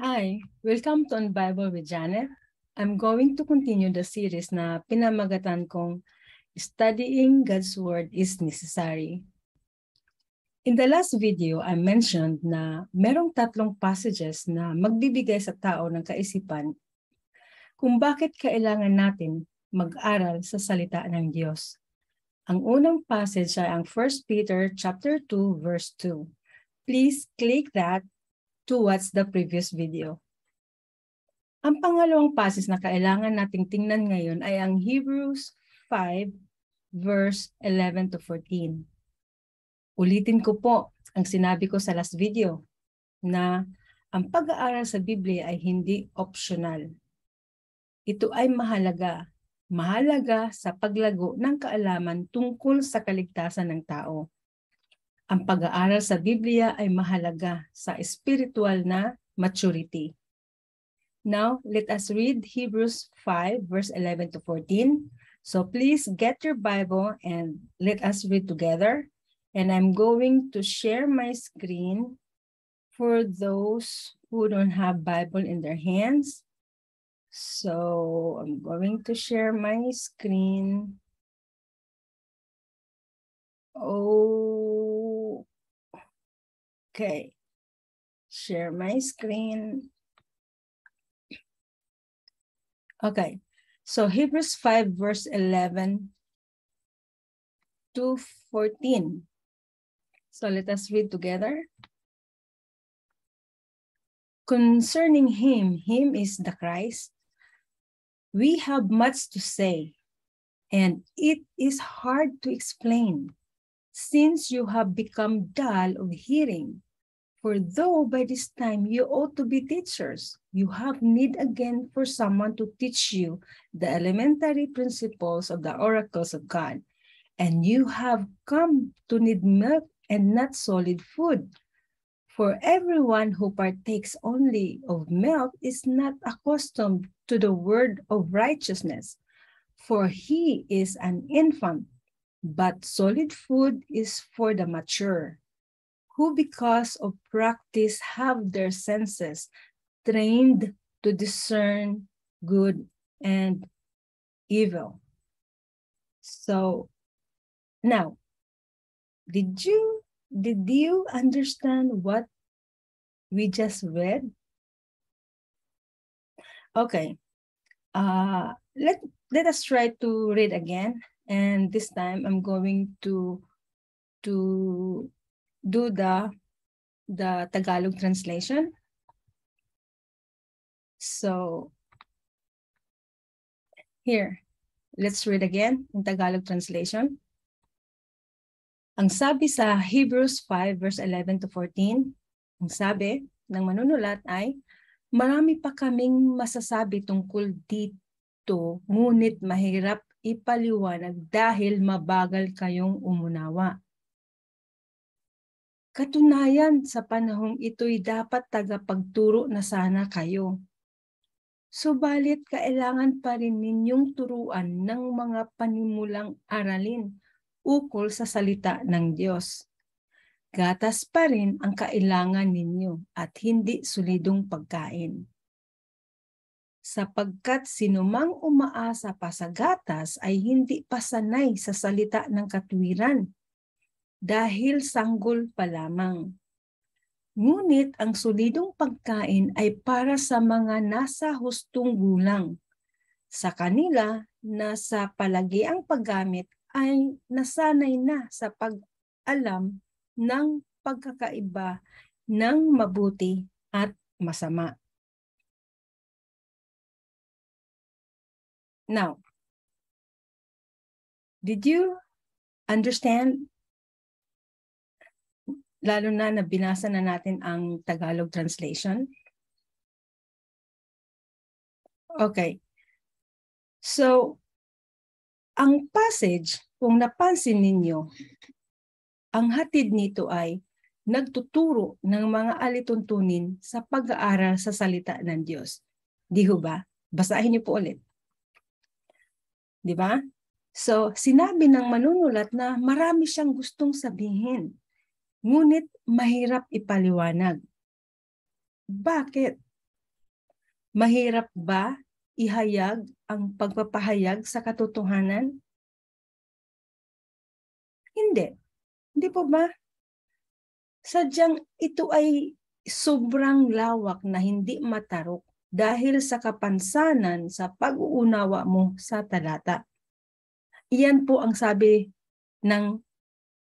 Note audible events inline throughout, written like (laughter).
Hi, welcome to On Bible with Janet. I'm going to continue the series na pinamagatan kong Studying God's Word is Necessary. In the last video, I mentioned na merong tatlong passages na magbibigay sa tao ng kaisipan kung bakit kailangan natin mag-aral sa salita ng Diyos. Ang unang passage ay ang 1 Peter chapter 2 verse 2. Please click that to watch the previous video. Ang pangalawang passage na kailangan nating tingnan ngayon ay ang Hebrews 5 verse 11 to 14. Ulitin ko po ang sinabi ko sa last video na ang pag-aaral sa Biblia ay hindi optional. Ito ay mahalaga. Mahalaga sa paglago ng kaalaman tungkol sa kaligtasan ng tao. Ang pag-aaral sa Biblia ay mahalaga sa spiritual na maturity. Now, let us read Hebrews 5 verse 11 to 14. So please get your Bible and let us read together. And I'm going to share my screen for those who don't have Bible in their hands. So I'm going to share my screen. Oh, Okay, share my screen. Okay, so Hebrews 5 verse 11 to 14. So let us read together. Concerning him, him is the Christ, we have much to say, and it is hard to explain since you have become dull of hearing. For though by this time you ought to be teachers, you have need again for someone to teach you the elementary principles of the oracles of God. And you have come to need milk and not solid food. For everyone who partakes only of milk is not accustomed to the word of righteousness, for he is an infant but solid food is for the mature, who because of practice have their senses trained to discern good and evil. So now, did you did you understand what we just read? Okay. Uh, let let us try to read again and this time I'm going to to do the the Tagalog translation. So here, let's read again in Tagalog translation. Ang sabi sa Hebrews 5 verse 11 to 14, ang sabi ng manunulat ay, marami pa kaming masasabi tungkol dito, ngunit mahirap ipaliwanag dahil mabagal kayong umunawa. Katunayan sa panahong ito'y dapat tagapagturo na sana kayo. Subalit kailangan pa rin ninyong turuan ng mga panimulang aralin ukol sa salita ng Diyos. Gatas pa rin ang kailangan ninyo at hindi sulidong pagkain sapagkat sinumang umaasa pa sa gatas ay hindi pa sanay sa salita ng katwiran dahil sanggol pa lamang. Ngunit ang solidong pagkain ay para sa mga nasa hustong gulang. Sa kanila, nasa palagi ang paggamit ay nasanay na sa pag-alam ng pagkakaiba ng mabuti at masama. Now, did you understand? Lalo na na binasa na natin ang Tagalog translation. Okay. So, ang passage, kung napansin ninyo, ang hatid nito ay nagtuturo ng mga alituntunin sa pag-aaral sa salita ng Diyos. Di ho ba? Basahin niyo po ulit. Di ba? So, sinabi ng mm. manunulat na marami siyang gustong sabihin. Ngunit mahirap ipaliwanag. Bakit? Mahirap ba ihayag ang pagpapahayag sa katotohanan? Hindi. Hindi po ba? Sadyang ito ay sobrang lawak na hindi matarok dahil sa kapansanan sa pag-uunawa mo sa talata. Iyan po ang sabi ng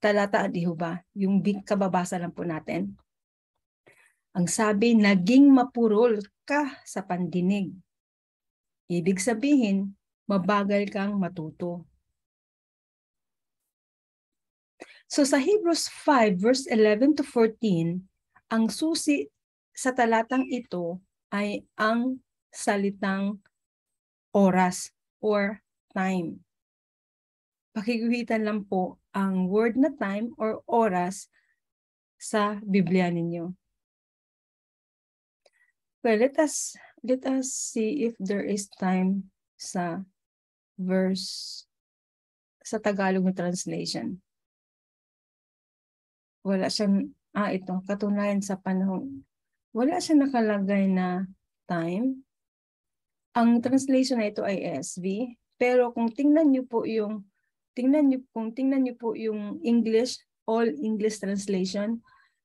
talata at ihuba, yung big kababasa lang po natin. Ang sabi, naging mapurol ka sa pandinig. Ibig sabihin, mabagal kang matuto. So sa Hebrews 5 verse 11 to 14, ang susi sa talatang ito ay ang salitang oras or time. Pakiguhitan lang po ang word na time or oras sa Biblia ninyo. Well, let us let us see if there is time sa verse sa Tagalog na translation. Wala siyang ah ito, katunayan sa panahon wala siya nakalagay na time. Ang translation na ito ay SV, pero kung tingnan niyo po yung tingnan niyo kung tingnan niyo po yung English all English translation,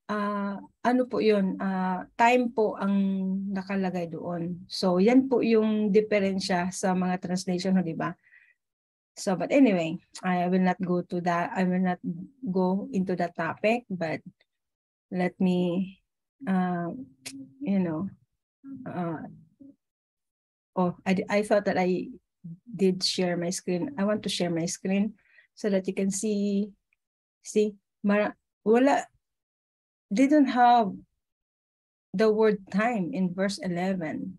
uh, ano po 'yun? Uh, time po ang nakalagay doon. So yan po yung diferensya sa mga translation, no, di ba? So but anyway, I will not go to that I will not go into that topic, but let me uh, you know, uh, oh, I, I thought that I did share my screen. I want to share my screen so that you can see, see, mara, wala, didn't have the word time in verse 11.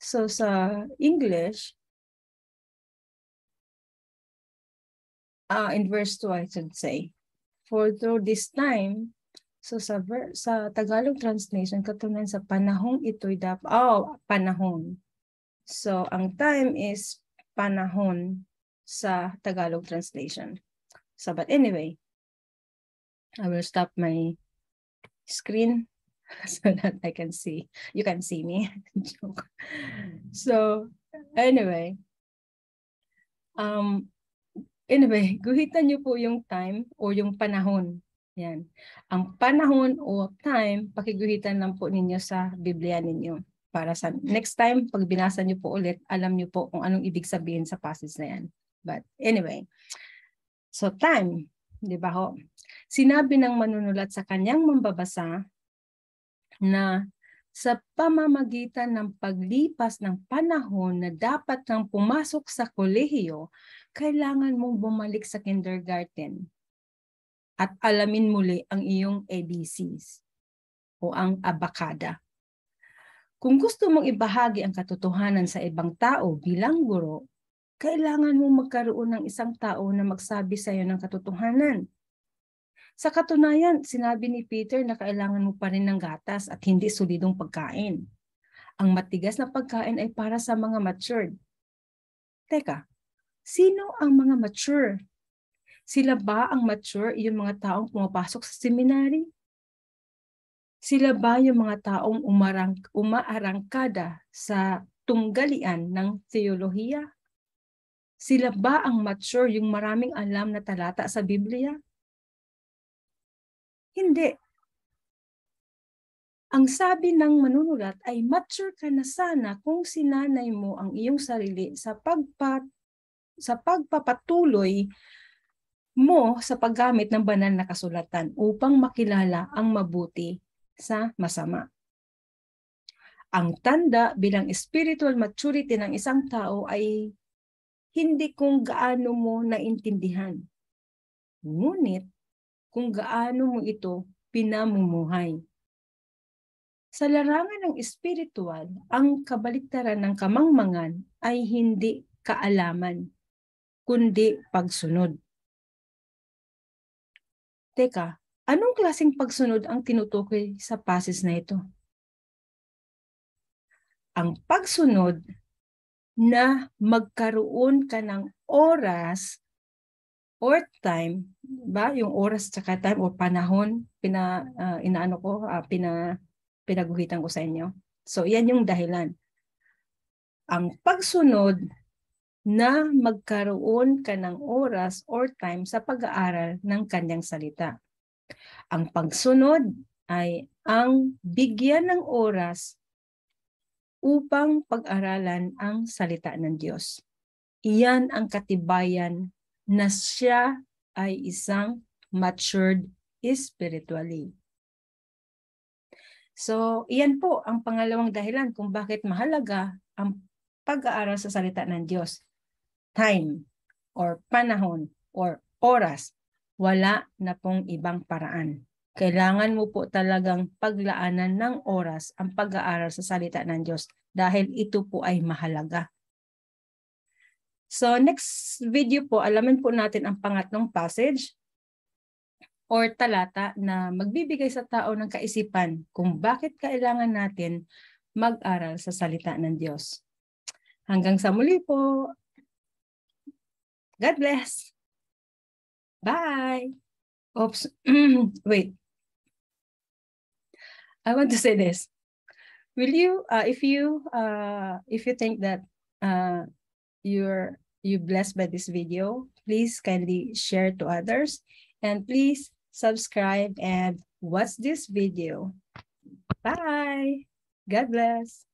So sa English, uh, in verse 2, I should say, for through this time, So sa ver- sa Tagalog translation katulad sa panahong ito'y dapat oh panahon. So ang time is panahon sa Tagalog translation. So but anyway, I will stop my screen (laughs) so that I can see. You can see me. (laughs) Joke. so anyway, um anyway, guhitan niyo po yung time o yung panahon yan. Ang panahon o time, pakiguhitan lang po ninyo sa Biblia ninyo. Para sa next time, pag binasa nyo po ulit, alam nyo po kung anong ibig sabihin sa passage na yan. But anyway, so time, di ba ho? Sinabi ng manunulat sa kanyang mambabasa na sa pamamagitan ng paglipas ng panahon na dapat nang pumasok sa kolehiyo, kailangan mong bumalik sa kindergarten at alamin muli ang iyong ABCs o ang abakada. Kung gusto mong ibahagi ang katotohanan sa ibang tao bilang guro, kailangan mong magkaroon ng isang tao na magsabi sa iyo ng katotohanan. Sa katunayan, sinabi ni Peter na kailangan mo pa rin ng gatas at hindi solidong pagkain. Ang matigas na pagkain ay para sa mga matured. Teka, sino ang mga mature sila ba ang mature, yung mga taong pumapasok sa seminary? Sila ba yung mga taong umarang, umaarangkada sa tunggalian ng teolohiya? Sila ba ang mature, yung maraming alam na talata sa Biblia? Hindi. Ang sabi ng manunulat ay mature ka na sana kung sinanay mo ang iyong sarili sa pagpa sa pagpapatuloy mo sa paggamit ng banal na kasulatan upang makilala ang mabuti sa masama. Ang tanda bilang spiritual maturity ng isang tao ay hindi kung gaano mo naintindihan. Ngunit kung gaano mo ito pinamumuhay. Sa larangan ng espiritual, ang kabaliktaran ng kamangmangan ay hindi kaalaman, kundi pagsunod. Teka, anong klaseng pagsunod ang tinutukoy sa passes na ito? Ang pagsunod na magkaroon ka ng oras or time, ba? Yung oras tsaka time or panahon, pina uh, inaano ko, uh, pina pinaguhitan ko sa inyo. So, yan yung dahilan. Ang pagsunod na magkaroon ka ng oras or time sa pag-aaral ng kanyang salita. Ang pagsunod ay ang bigyan ng oras upang pag-aralan ang salita ng Diyos. Iyan ang katibayan na siya ay isang matured spiritually. So, iyan po ang pangalawang dahilan kung bakit mahalaga ang pag-aaral sa salita ng Diyos time or panahon or oras, wala na pong ibang paraan. Kailangan mo po talagang paglaanan ng oras ang pag-aaral sa salita ng Diyos dahil ito po ay mahalaga. So next video po, alamin po natin ang pangatlong passage or talata na magbibigay sa tao ng kaisipan kung bakit kailangan natin mag-aral sa salita ng Diyos. Hanggang sa muli po. God bless. Bye. Oops. (clears throat) Wait. I want to say this. Will you, uh, if you, uh, if you think that uh, you're you blessed by this video, please kindly share to others, and please subscribe and watch this video. Bye. God bless.